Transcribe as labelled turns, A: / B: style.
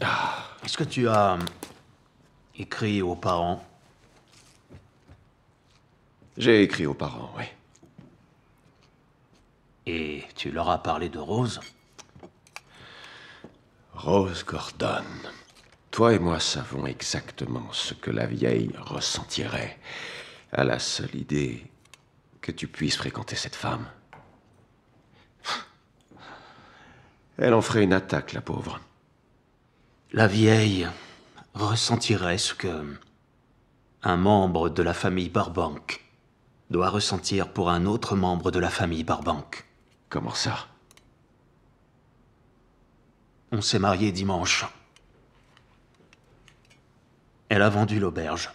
A: Ah. Est-ce que tu as hum, écrit aux parents
B: J'ai écrit aux parents, oui. Et tu leur as parlé de Rose
C: Rose Gordon. Toi et moi savons exactement ce que la vieille ressentirait à la seule idée que tu puisses fréquenter cette femme. Elle en ferait une attaque, la pauvre.
D: La vieille ressentirait ce que un
E: membre de la famille Barbank doit ressentir pour un autre membre de la famille Barbank. Comment ça On s'est marié dimanche. Elle a vendu l'auberge.